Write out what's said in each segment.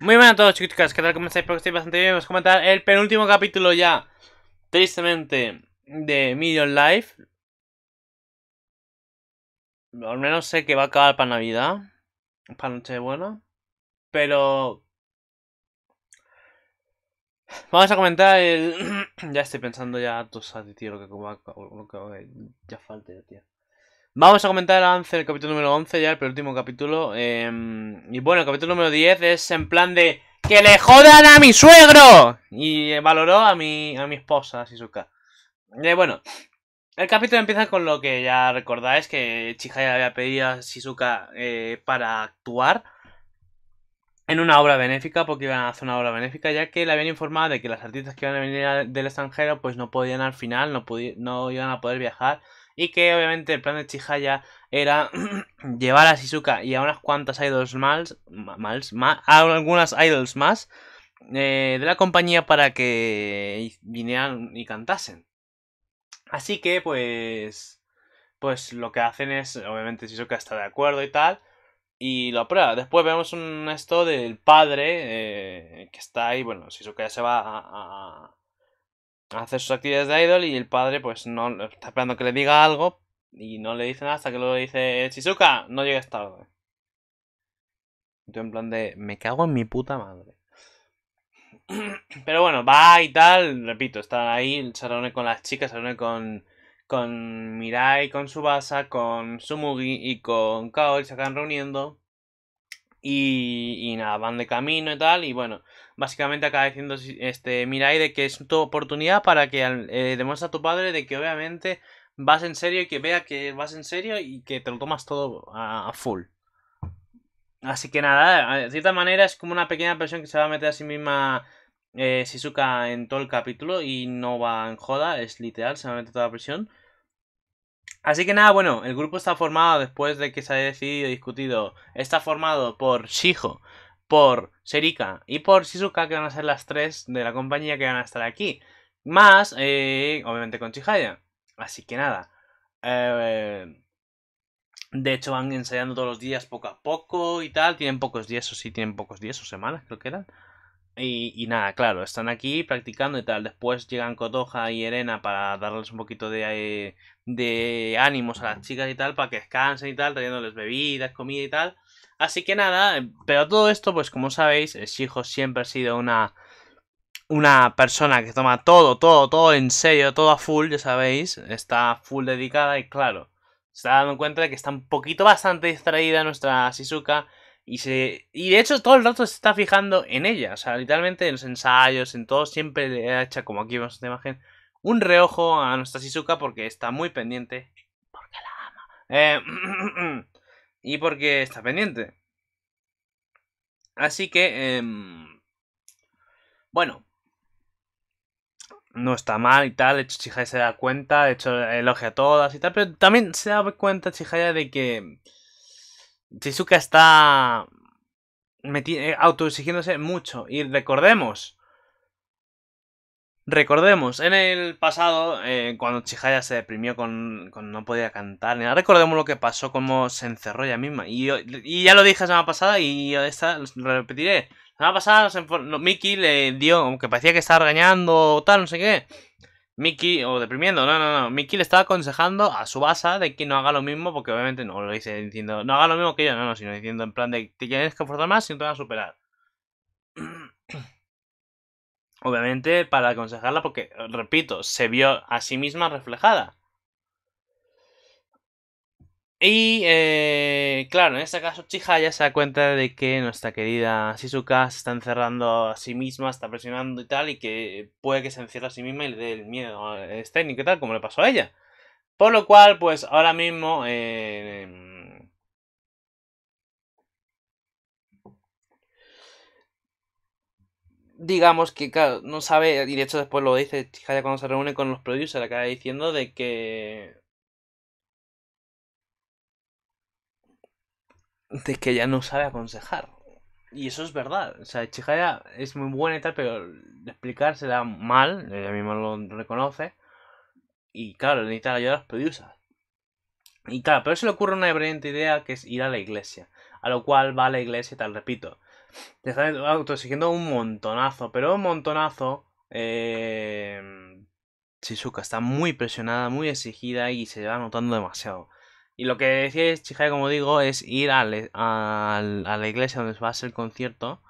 Muy buenas a todos chicos, ¿qué tal? ¿Cómo estáis? Espero que estéis bastante bien. Vamos a comentar el penúltimo capítulo ya. Tristemente, de Million Life. Al menos sé que va a acabar para Navidad. Para Nochebuena. Pero. Vamos a comentar el. ya estoy pensando ya. Tú sabes, tío, lo que, eh, ya falta tío. Vamos a comentar el avance del capítulo número 11, ya el penúltimo capítulo. Em, y bueno, el capítulo número 10 es en plan de. ¡Que le jodan a mi suegro! Y valoró a mi, a mi esposa, casa eh, bueno, el capítulo empieza con lo que ya recordáis, que Chihaya había pedido a Shizuka eh, para actuar en una obra benéfica, porque iban a hacer una obra benéfica, ya que le habían informado de que las artistas que iban a venir del extranjero pues no podían al final, no, no iban a poder viajar, y que obviamente el plan de Chihaya era llevar a Shizuka y a unas cuantas idols más, más, algunas idols más, eh, de la compañía para que vinieran y cantasen. Así que pues pues lo que hacen es, obviamente Shizuka está de acuerdo y tal, y lo aprueba. Después vemos un esto del padre eh, que está ahí, bueno, Shizuka ya se va a, hacer sus actividades de idol y el padre pues no está esperando que le diga algo y no le dice nada hasta que luego dice eh, Shizuka, no llegues tarde. Yo en plan de, me cago en mi puta madre. Pero bueno, va y tal, repito, están ahí, se reúne con las chicas, se reúne con, con Mirai, con Subasa, con Sumugi y con Kaori, se acaban reuniendo. Y, nada, van de camino y tal. Y bueno, básicamente acaba diciendo este Mirai de que es tu oportunidad para que eh, demuestre a tu padre de que obviamente vas en serio y que vea que vas en serio y que te lo tomas todo a full. Así que nada, eh, de cierta manera es como una pequeña presión que se va a meter a sí misma eh, Shizuka en todo el capítulo y no va en joda, es literal, se va a meter toda la presión. Así que nada, bueno, el grupo está formado después de que se haya decidido y discutido, está formado por Shijo, por Serika y por Shizuka, que van a ser las tres de la compañía que van a estar aquí. Más, eh, obviamente, con Chihaya. Así que nada. Eh, de hecho, van ensayando todos los días poco a poco y tal. Tienen pocos días, o sí, tienen pocos días o semanas, creo que eran. Y, y, nada, claro, están aquí practicando y tal. Después llegan Cotoja y Elena para darles un poquito de, eh, de ánimos a las chicas y tal, para que descansen y tal, trayéndoles bebidas, comida y tal. Así que nada, eh, pero todo esto, pues como sabéis, Shijo siempre ha sido una, una persona que toma todo, todo, todo en serio, todo a full, ya sabéis. Está full dedicada y claro, se está dando cuenta de que está un poquito bastante distraída nuestra Shizuka. Y, se, de hecho todo el rato se está fijando en ella. O sea, literalmente en los ensayos, en todo, siempre le ha hecho, como aquí vemos la imagen, un reojo a nuestra Shizuka porque está muy pendiente. Porque la ama. Eh, y porque está pendiente. Así que... Em, bueno, no está mal y tal. De hecho, Chihaya se da cuenta, de hecho, elogia a todas y tal. Pero también se da cuenta Chihaya de que Shizuka está eh, autoexigiéndose mucho. Y recordemos, recordemos, en el pasado, eh, cuando Chihaya se deprimió con, no podía cantar, recordemos lo que pasó, como se encerró ella misma. Y, ya lo dije la semana pasada y esta lo repetiré. La pasada Mickey le dio, aunque parecía que estaba regañando o tal, no sé qué. Mickey, o deprimiendo, no, no, no. Mickey le estaba aconsejando a su base de que no haga lo mismo, porque obviamente no lo dice diciendo, no haga lo mismo que yo, no, no, sino diciendo en plan de que tienes que esforzar más y no te vas a superar. obviamente para aconsejarla, porque, repito, se vio a sí misma reflejada. Y eh, claro, en este caso Chija ya se da cuenta de que nuestra querida Sisuka se está encerrando a sí misma, está presionando y tal, y que puede que se encierre a sí misma y le dé el miedo escénico este y tal, como le pasó a ella. Por lo cual, pues ahora mismo... Eh, em, digamos que, claro, no sabe, y de hecho después lo dice Chihaya cuando se reúne con los producers, acaba diciendo de que de que ya no sabe aconsejar. Y eso es verdad. O sea, Chihaya es muy buena y tal, pero explicar da mal, ella misma lo reconoce. Y claro, necesita ayuda a las producers. Y claro, pero se le ocurre una brillante idea que es ir a la iglesia. A lo cual va a la iglesia y tal, repito. Te están autoexigiendo un montonazo, pero un montonazo. Eh, Shizuka está muy presionada, muy exigida y se va notando demasiado. Y lo que decía Chihaya, como digo, es ir a, la iglesia donde va a ser el concierto.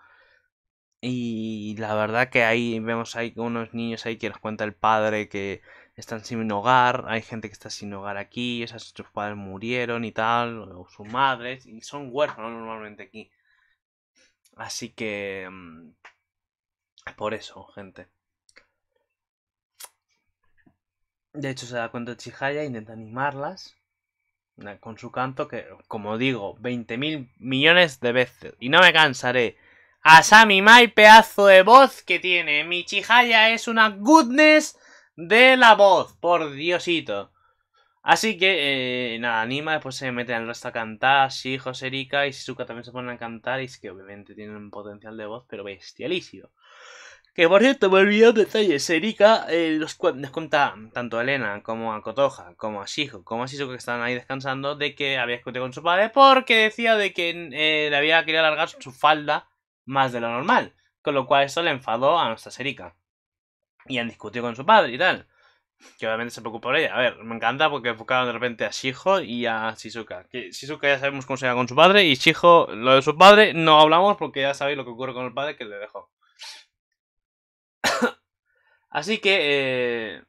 Y la verdad que ahí vemos hay unos niños ahí que nos cuenta el padre que están sin hogar, hay gente que está sin hogar aquí, esos padres murieron y tal, o sus madres, y son huérfanos normalmente aquí. Así que... Mm, por eso, gente. De hecho se da cuenta de Chihaya, intenta animarlas con su canto que, como digo, 20 mil millones de veces. Y no me cansaré. Asami Mai, pedazo de voz que tiene. Mi chihaya es una goodness de la voz, por diosito. Así que, eh, nada, anima, después se mete al resto a cantar, sí, José y suka también se ponen a cantar, y es que obviamente tienen un potencial de voz, pero bestialísimo. Que por cierto, me olvidé un detalle. Serika eh, los cuenta tanto a Elena como a Kotoja, como a Shijo, como a Shizuka que estaban ahí descansando de que había discutido con su padre porque decía de que eh, le había querido alargar su falda más de lo normal. Con lo cual eso le enfadó a nuestra Serika. Y han discutido con su padre y tal. Que obviamente se preocupa por ella. A ver, me encanta porque enfocaron de repente a Shijo y a Shizuka. Que Shizuka ya sabemos cómo se llama con su padre y Shijo, lo de su padre, no hablamos porque ya sabéis lo que ocurre con el padre que le dejó. Así que... Eh,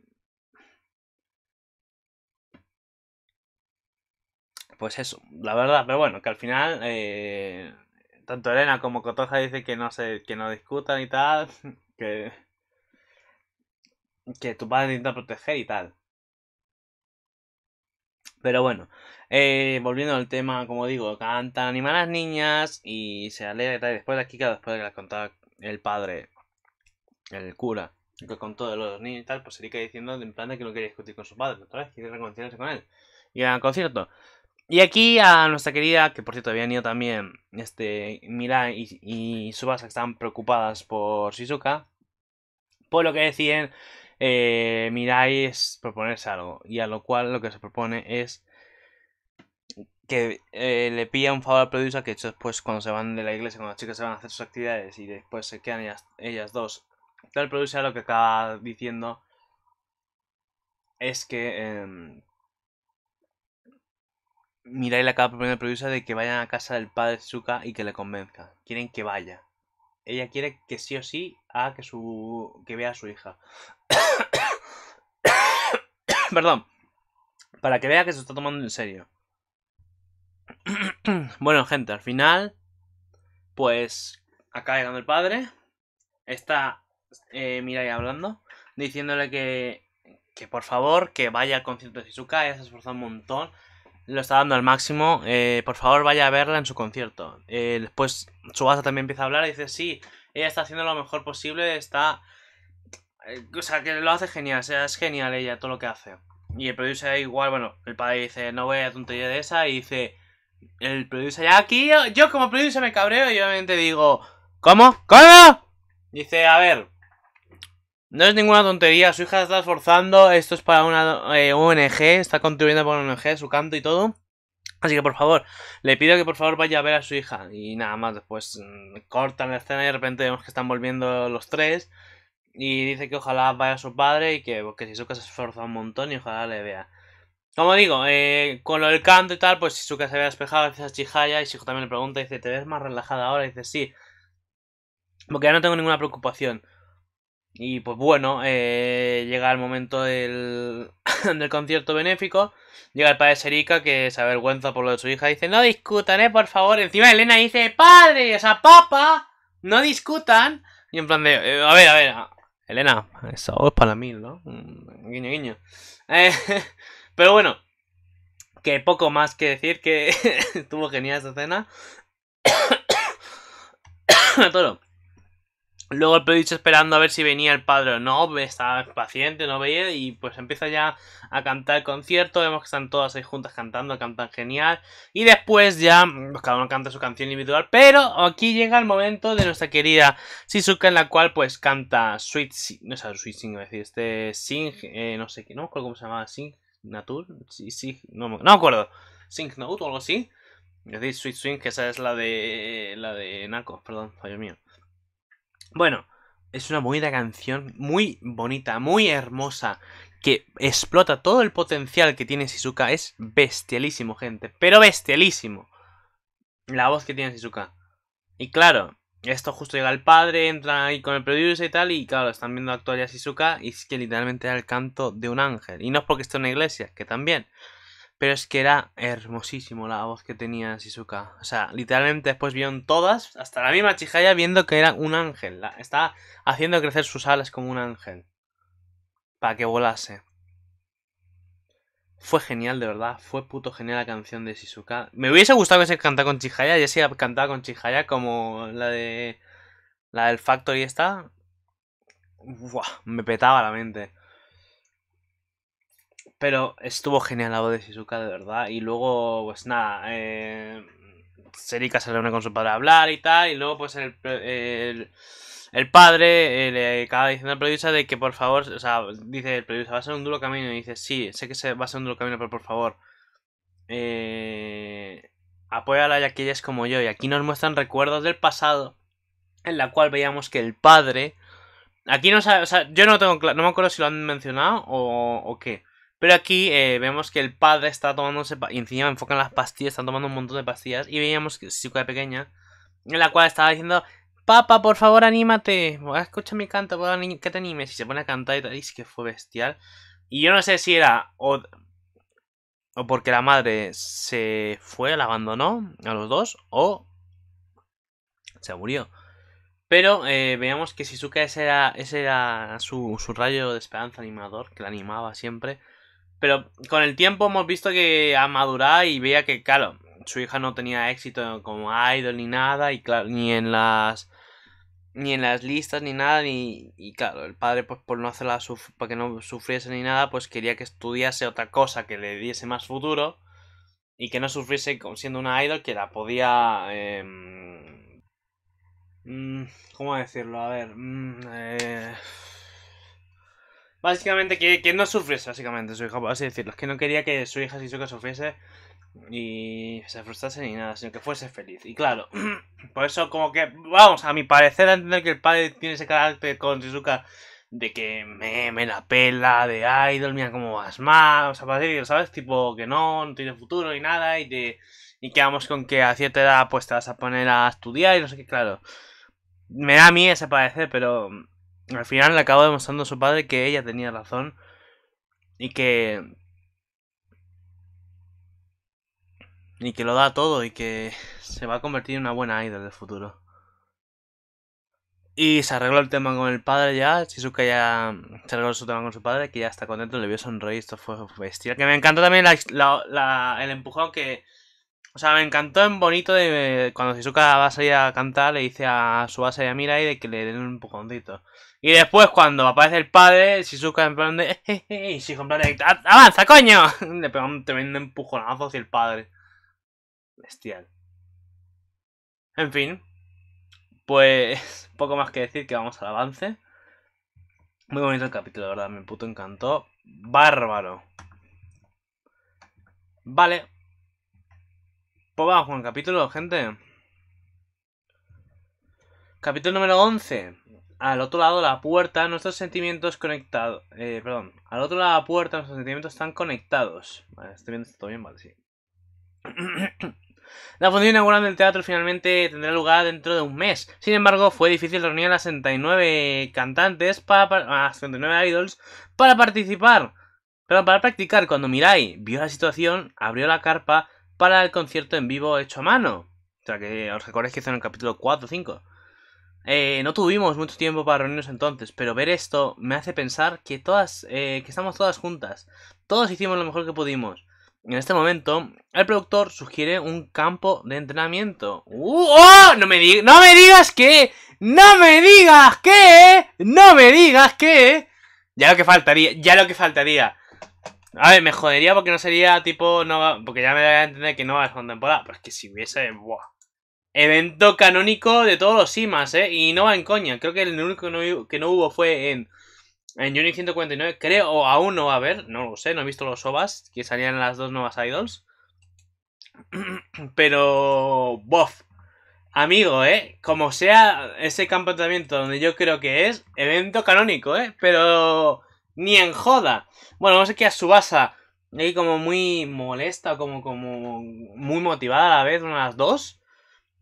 pues eso, la verdad, pero bueno, que al final... Eh, tanto Elena como Cotoja dicen que no se, que no discutan y tal, que... Que tu padre intenta proteger y tal. Pero bueno, eh, volviendo al tema, como digo, cantan anima las niñas y se alegra y tal. Después de aquí, que después de que las contaba el padre, el cura, que con todos los niños y tal, pues se diciendo en plan de que no quería discutir con su padre, otra vez quiere reconciliarse con él. Y al concierto. Y aquí a nuestra querida, que por cierto habían ido también este, Mirai y, y Subasa, que están preocupadas por Shizuka, pues lo que decían, eh, Mirai es proponerse algo, y a lo cual lo que se propone es que eh, le pida un favor al producer, que después cuando se van de la iglesia, cuando las chicas se van a hacer sus actividades y después se quedan ellas dos Tal producer lo que acaba diciendo es que eh, em, Mirai le acaba proponiendo al producer de que vayan a casa del padre Suka y que le convenza. Quieren que vaya. Ella quiere que sí o sí haga que su que vea a su hija. Perdón. Para que vea que se está tomando en serio. bueno, gente, al final pues Acá llegando el padre. Está eh, ahí hablando, diciéndole que, que por favor, que vaya al concierto de Shizuka, ella se esforzó un montón, lo está dando al máximo, eh, por favor vaya a verla en su concierto. Eh, después Tsubasa también empieza a hablar y dice, sí, ella está haciendo lo mejor posible, está... Eh, o sea, que lo hace genial, o sea, es genial ella todo lo que hace. Y el producer igual, bueno, el padre dice, no voy a tontería de esa, y dice, el producer ya aquí, yo, yo como producer me cabreo y obviamente digo, ¿cómo? ¿Cómo? Dice, a ver, no es ninguna tontería, su hija está esforzando, esto es para una eh, ONG, está contribuyendo para una ONG, su canto y todo. Así que por favor, le pido que por favor vaya a ver a su hija. Y nada más, después mm, cortan la escena y de repente vemos que están volviendo los tres. Y dice que ojalá vaya su padre y que, porque Shizuka se esforza un montón y ojalá le vea. Como digo, eh, con lo del canto y tal, pues Shizuka se ve despejado, dice a Chihaya y hijo también le pregunta, dice, ¿te ves más relajada ahora? Y dice, sí. Porque ya no tengo ninguna preocupación. Y pues bueno, eh, llega el momento del, del concierto benéfico. Llega el padre Serica que se avergüenza por lo de su hija. Dice, no discutan, eh, por favor. Encima Elena dice, padre, o sea, papa, no discutan. Y en plan de, eh, a ver, a ver. Ah, Elena, eso es para mí, ¿no? Mm, guiño, guiño. Eh, pero bueno, que poco más que decir que estuvo genial esa escena. todo Luego el predicho esperando a ver si venía el padre o no, estaba paciente, no veía, y pues empieza ya a cantar el concierto, vemos que están todas ahí juntas cantando, cantan genial, y después ya, pues, cada uno canta su canción individual, pero aquí llega el momento de nuestra querida Shizuka, en la cual pues canta Sweet Sing, no sé, Sweet Sing, decir, este Sing, eh, no sé qué, no me acuerdo cómo se llamaba, Sing, Natur, sí, no, me acuerdo, Sing Note o algo así, es decir, Sweet Swing, que esa es la de, la de Nako, perdón, fallo mío. Bueno, es una bonita canción, muy bonita, muy hermosa, que explota todo el potencial que tiene Shizuka. Es bestialísimo, gente, pero bestialísimo. La voz que tiene Shizuka. Y claro, esto justo llega el padre, entra ahí con el producer y tal, y claro, están viendo actuar ya Shizuka, y es que literalmente era el canto de un ángel. Y no es porque esté en una iglesia, que también. Pero es que era hermosísimo la voz que tenía Shizuka. O sea, literalmente después vieron todas, hasta la misma Chihaya, viendo que era un ángel. estaba haciendo crecer sus alas como un ángel. Para que volase. Fue genial, de verdad. Fue puto genial la canción de Shizuka. Me hubiese gustado que se cantara con Chihaya. Ya se cantaba con Chihaya como la de... La del Factory esta. me petaba la mente. Pero estuvo genial la voz de Shizuka, de verdad. Y luego, pues nada, eh, Serika se reúne con su padre a hablar y tal. Y luego, pues el, el, padre eh, le acaba diciendo al periodista de que por favor, o sea, dice el periodista, va a ser un duro camino. Y dice, sí, sé que va a ser un duro camino, pero por favor, eh, apóyala ya que es como yo. Y aquí nos muestran recuerdos del pasado en la cual veíamos que el padre. Aquí no sabe, o sea, yo no tengo no me acuerdo si lo han mencionado o qué. Pero aquí eh, vemos que el padre está tomándose, y encima enfocan las pastillas, están tomando un montón de pastillas. Y veíamos que chica pequeña, en la cual estaba diciendo, Papá, por favor, anímate. Escucha mi canto, que te animes. Y se pone a cantar y tal. dice que fue bestial. Y yo no sé si era o, o porque la madre se fue, la abandonó a los dos, o se murió. Pero eh, veíamos que Shizuka ese era, ese era su, su rayo de esperanza animador, que la animaba siempre. Pero con el tiempo hemos visto que ha madurado y veía que, claro, su hija no tenía éxito como idol ni nada, y claro, ni en las ni en las listas ni nada y claro el padre pues por no hacerla para que no sufriese ni nada pues quería que estudiase otra cosa que le diese más futuro y que no sufriese siendo una idol que la podía em, mm, cómo decirlo a ver mm, eh, Básicamente, que, no sufriese, básicamente, su hija, por así decirlo. Es Que no quería que su hija que sufriese y se frustrase ni nada, sino que fuese feliz. Y claro, por eso como que, vamos, a mi parecer, a entender que el padre tiene ese carácter con Shizuka de que me, la pela, de ay dormía como vas mal, o sea, para decirlo, ¿sabes? Tipo que no, no tiene futuro ni nada y de Y quedamos con que a cierta edad pues te vas a poner a estudiar y no sé qué, claro. Me da a mí ese parecer, pero al final le acaba demostrando a su padre que ella tenía razón y que... Y que lo da todo y que se va a convertir en una buena idol del futuro. Y se arregló el tema con el padre ya. Shizuka ya se arregló su tema con su padre, que ya está contento, le vio sonreír. Esto fue bestia Que me encantó también el empujón que. O sea, me encantó en bonito de cuando Shizuka va a salir a cantar, le dice a su base y a Mirai de que le den un empujoncito. Y después cuando aparece el padre, Shizuka en plan de... Y Shizuka en plan ¡Avanza, coño! Le pega un tremendo empujonazo hacia el padre. Bestial. En fin. Pues poco más que decir que vamos al avance. Muy bonito el capítulo, la verdad. Me puto encantó. Bárbaro. Vale. Pues vamos con el capítulo, gente. Capítulo número 11 al otro lado de la puerta nuestros sentimientos conectados. Eh, perdón, al otro lado de la puerta nuestros sentimientos están conectados. estoy bien, vale, sí. La función inaugural del teatro finalmente tendrá lugar dentro de un mes. Sin embargo, fue difícil reunir a las 69 cantantes para, las 69 idols para participar. Pero para practicar, cuando Mirai vio la situación, abrió la carpa para el concierto en vivo hecho a mano. O sea que os recordáis que hizo en el capítulo 4 o 5. Eh, no tuvimos mucho tiempo para reunirnos entonces, pero ver esto me hace pensar que todas, eh, que estamos todas juntas. Todos hicimos lo mejor que pudimos. En este momento, el productor sugiere un campo de entrenamiento. ¡Uh! ¡Oh! ¡No me, digas! ¡No me digas que! ¡No me digas que! ¡No me digas que! Ya lo que faltaría, ya lo que faltaría. A ver, me jodería porque no sería tipo. No, porque ya me daría a entender que no va a una temporada. Pero es que si hubiese. ¡Buah! evento canónico de todos los simas ¿eh? Y no va en coña. Creo que el único que no hubo fue en, en Juni 149. Creo, o aún no va a haber, no lo sé, no he visto los OVAs, que salían las dos nuevas idols. Pero, bof. Amigo, ¿eh? Como sea ese campamento donde yo creo que es, evento canónico, ¿eh? Pero ni en joda. Bueno, vamos aquí a Subasa. Ahí como muy molesta, como, como muy motivada a la vez, las dos.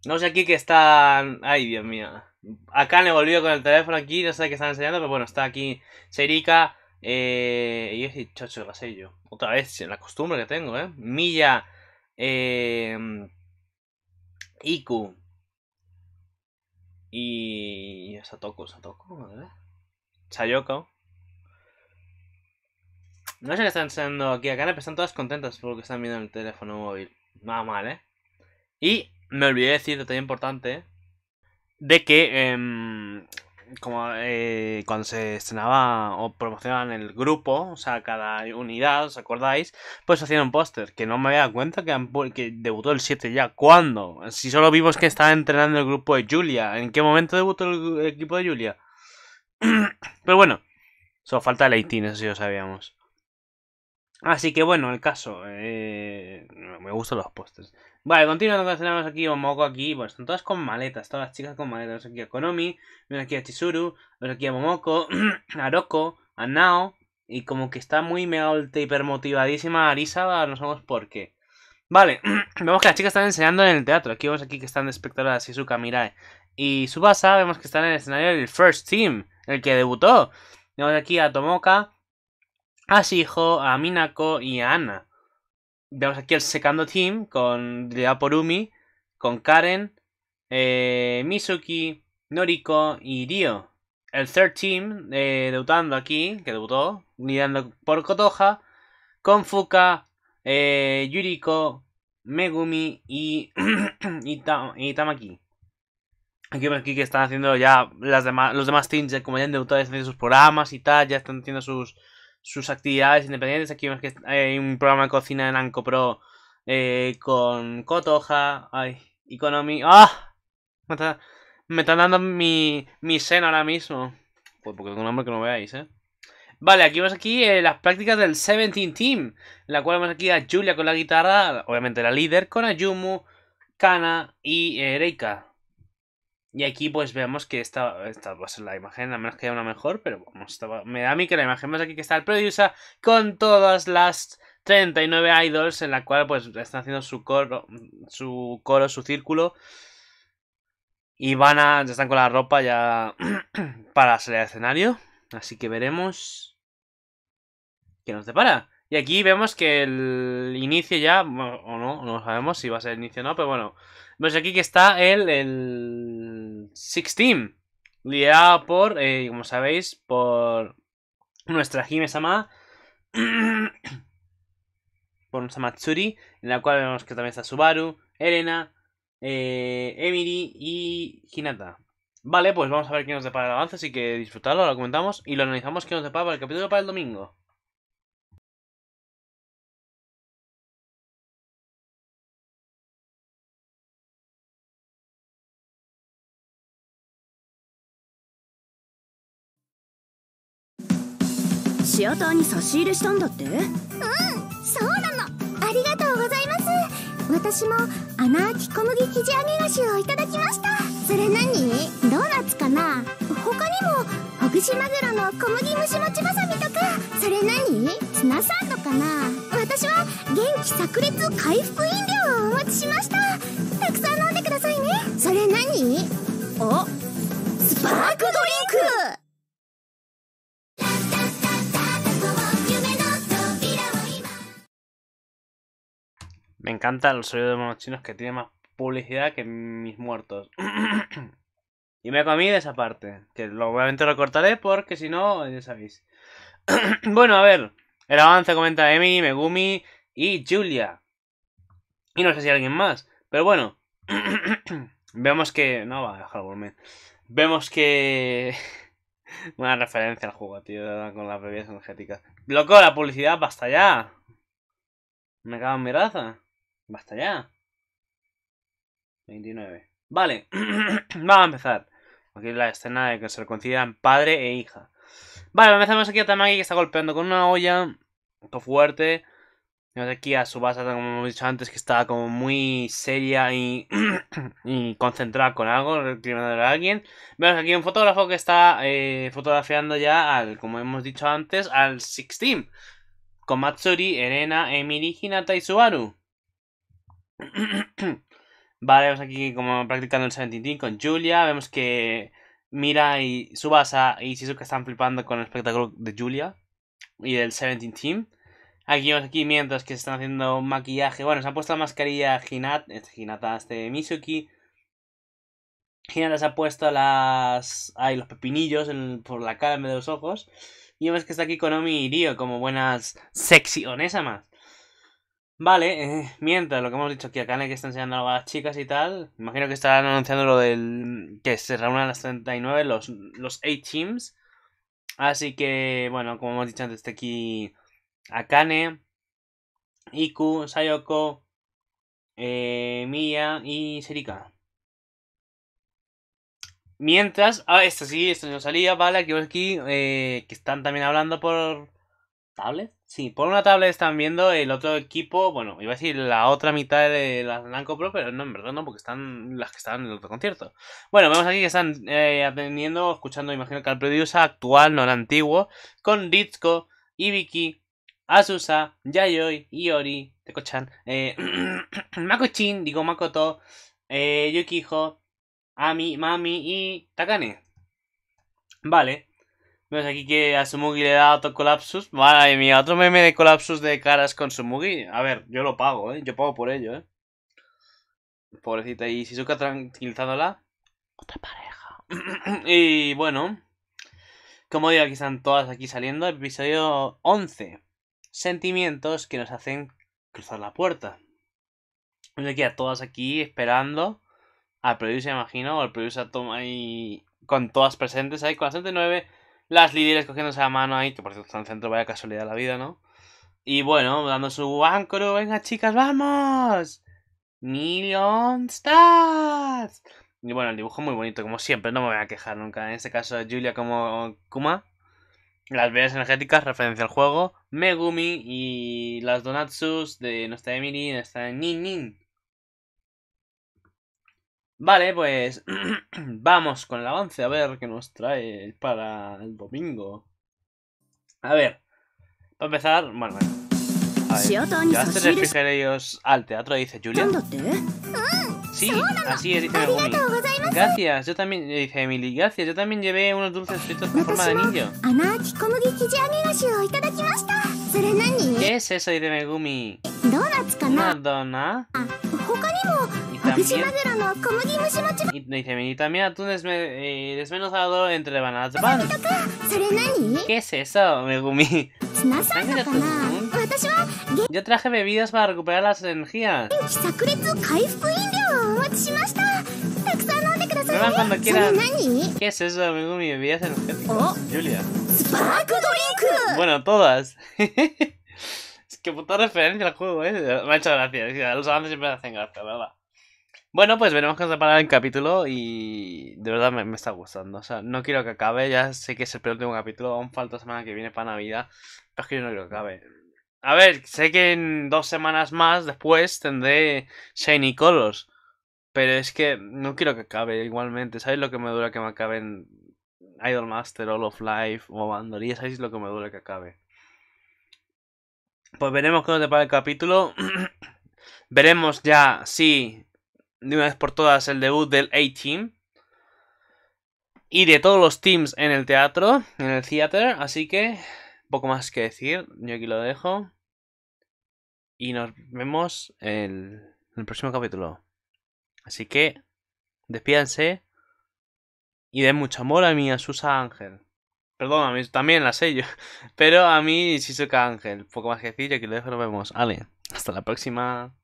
No sé aquí qué están... Ay, Dios mío. Acá le volvió con el teléfono aquí, no sé qué están enseñando, pero bueno, está aquí Serika. Eh, y es Chocho yo. Otra vez, la costumbre que tengo, ¿eh? Milla. Eh, Iku. Y... Satoko, Satoko, ¿verdad? Sayoko. No sé qué están enseñando aquí. Acá están todas contentas por lo que están viendo en el teléfono móvil. Nada mal, ¿eh? Y me olvidé de decir detalle importante de que em, como eh, cuando se estrenaba o promocionaban el grupo, o sea, cada unidad, ¿os acordáis? Pues hacían un póster, que no me había dado cuenta que, debutó el 7 ya. ¿Cuándo? Si solo vimos que estaba entrenando el grupo de Julia. ¿En qué momento debutó el, equipo de Julia? Pero bueno, solo falta el 18, eso sí lo sabíamos. Así que bueno, el caso. Eh, me gustan los pósters. Vale, continuando con tenemos aquí Momoko aquí, pues están todas con maletas, todas las chicas con maletas. Aquí a Konomi, vemos aquí a Chizuru, vemos aquí a Momoko, a Roko, a Nao, y como que está muy mega ultra hiper motivadísima Arisa, no sabemos por qué. Vale, vemos que las chicas están enseñando en el teatro. Aquí vemos aquí que están de a Shizuka Mirai y Subasa. Vemos que están en el escenario del First Team, el que debutó. Vemos aquí a Tomoka, a Shijo, a Minako y a Ana vemos aquí el secando team con liderado por Umi, con Karen, eh, Mizuki, Noriko y Ryo. El third team eh, debutando aquí, que debutó, liderando por Kotoha, con Fuka, eh, Yuriko, Megumi y, y, Tamaki. Aquí vemos aquí que están haciendo ya las demás, los demás teams, como ya han debutado, ya están haciendo sus programas y tal, ya están haciendo sus, sus actividades independientes. Aquí vemos que hay un programa de cocina en Anco Pro eh, con Cotoja. Ay, ¡Ah! Me, están dando mi, mi cena ahora mismo. Pues porque tengo un nombre que no veáis, ¿eh? Vale, aquí vemos aquí eh, las prácticas del 17 Team. la cual vemos aquí a Julia con la guitarra, obviamente la líder, con Ayumu, Kana y Erika. Eh, y aquí pues vemos que esta, esta va a ser la imagen, a menos que haya una mejor, pero vamos, me da a mí que la imagen más aquí que está el Producer con todas las 39 idols en la cual pues están haciendo su coro, su coro, su círculo y van a, ya están con la ropa ya para salir al escenario, así que veremos qué nos depara. Y aquí vemos que el inicio ya, o no, no sabemos si va a ser el inicio o no, pero bueno, vemos aquí que está el Six 16, liderada por, eh, como sabéis, por nuestra Hime Sama, por nuestra Matsuri, en la cual vemos que también está Subaru, Elena, eh, Emily y Hinata. Vale, pues vamos a ver qué nos depara el avance, así que disfrutadlo, lo comentamos y lo analizamos qué nos depara para el capítulo para el domingo. シアターに差し入れしたんだってうんそうなのありがとうございます私も穴あき小麦生地揚げ菓子をいただきましたそれ何ドーナツかな他にもほぐしマグロの小麦蒸しもちばさみとかそれ何ツナサンドかな私は元気炸裂回復飲料をお持ちしましたたくさん飲んでくださいねそれ何おスパークドリンク Me encanta el sonido de monos chinos que tiene más publicidad que mis muertos. y me comí de esa parte. Que obviamente lo cortaré porque si no, ya sabéis. bueno, a ver. El avance comenta Emi, Megumi y Julia. Y no sé si alguien más. Pero bueno. Vemos que. No, va, dejar el volumen. Vemos que. Una referencia al juego, tío, con las bebidas energéticas. Loco, la publicidad, basta ya. Me cago en mi raza. Basta ya. 29. Vale, vamos a empezar. Aquí la escena de que se reconcilian padre e hija. Vale, empezamos aquí a Tamaki que está golpeando con una olla. Un fuerte. Vemos aquí a su base como hemos dicho antes, que está como muy seria y, concentrada con algo, reclamando a alguien. Vemos aquí un fotógrafo que está eh, fotografiando ya al, como hemos dicho antes, al Sixteen. Con Matsuri, Elena, Emiri, Hinata y Subaru. vale, vemos aquí como practicando el 17 con Julia. Vemos que Mira y Subasa y Shizuka están flipando con el espectáculo de Julia y del 17 Team. Aquí vemos aquí mientras que están haciendo maquillaje. Bueno, se ha puesto la mascarilla Hinata, este, Hinata, este Mizuki. Hinata se ha puesto las. Ay, los pepinillos por la cara en vez de los ojos. Y vemos que está aquí Konomi y Ryo como buenas sexy más Vale, eh, mientras lo que hemos dicho aquí, Akane que está enseñando a las chicas y tal. Imagino que estarán anunciando lo del. que se reúnen las 39 los, los 8 teams. Así que, bueno, como hemos dicho antes, está aquí Akane, Iku, Sayoko, eh, Mia y Serika. Mientras, ah, esto sí, esto no salía, vale, aquí aquí, eh, que están también hablando por tablet Sí, por una tabla están viendo el otro equipo, bueno, iba a decir la otra mitad de la Blanco Pro, pero no, en verdad no, porque están las que estaban en el otro concierto. Bueno, vemos aquí que están eh, atendiendo, escuchando, imagino que al actual, no el antiguo, con y Ibiki, Asusa, Yayoi, Iori, Tekochan, eh, digo Makoto, eh, Yukiho, Ami, Mami y Takane. Vale, Vemos aquí que a Sumugi le da otro Colapsus. Madre mía, otro meme de Colapsus de caras con Sumugi. A ver, yo lo pago, ¿eh? Yo pago por ello, ¿eh? Pobrecita. Y Shizuka tranquilizándola. Otra pareja. y bueno. Como digo, aquí están todas aquí saliendo. Episodio 11. Sentimientos que nos hacen cruzar la puerta. Vemos aquí a todas aquí esperando. Al producer, imagino. O Al producer toma ahí. Con todas presentes ahí. Con las nueve las líderes cogiéndose la mano ahí, que por cierto está en el centro, vaya casualidad la vida, ¿no? Y bueno, dando su ancoro, venga chicas, vamos. Million Stars. Y bueno, el dibujo muy bonito, como siempre, no me voy a quejar nunca. En este caso, Julia como Kuma. Las velas energéticas, referencia al juego. Megumi y las Donatsus de nuestra Emily y nuestra Nin Nin. Vale, pues vamos con el avance a ver qué nos trae para el domingo. A ver, para empezar, bueno, bueno. Eh, a ver, ellos al teatro? Dice Julia. ¿eh? Mm, sí, así es, dice Megumi. Gracias, yo también, dice Emily, gracias, yo también llevé unos dulces fritos con forma de anillo. ¿Qué es eso, de Megumi? ¿Una dona? Ah, y también, y también, también eh, desmenuzado entre bananas de pan. ¿Qué es eso, Megumi? Yo traje bebidas para recuperar las energías cuando quieran. ¿Qué es eso, mi Bebidas es oh. Julia. Spark Julia? Bueno, todas. es que puta referencia al juego, eh. Me ha hecho gracia. Los avances siempre hacen gracia, ¿verdad? Bueno, pues veremos qué nos parar el capítulo y de verdad me, está gustando. O sea, no quiero que acabe, ya sé que es el penúltimo capítulo, aún falta semana que viene para Navidad, pero es que yo no quiero que acabe. A ver, sé que en dos semanas más después tendré Shiny Colors. Pero es que no quiero que acabe igualmente. ¿Sabéis lo que me dura que me acaben Idolmaster, All of Life o Bandoría? ¿Sabéis lo que me dura que acabe? Pues veremos cómo te va el capítulo. veremos ya sí de una vez por todas el debut del A-Team. Y de todos los teams en el teatro, en el theater. Así que poco más que decir. Yo aquí lo dejo. Y nos vemos en el próximo capítulo. Así que despídanse y den mucho amor a mi Asusa Ángel. Perdón, a mí también la sé yo. Pero a mí Shizuka Ángel. Poco más que decir, y aquí lo dejo, nos vemos. hasta la próxima.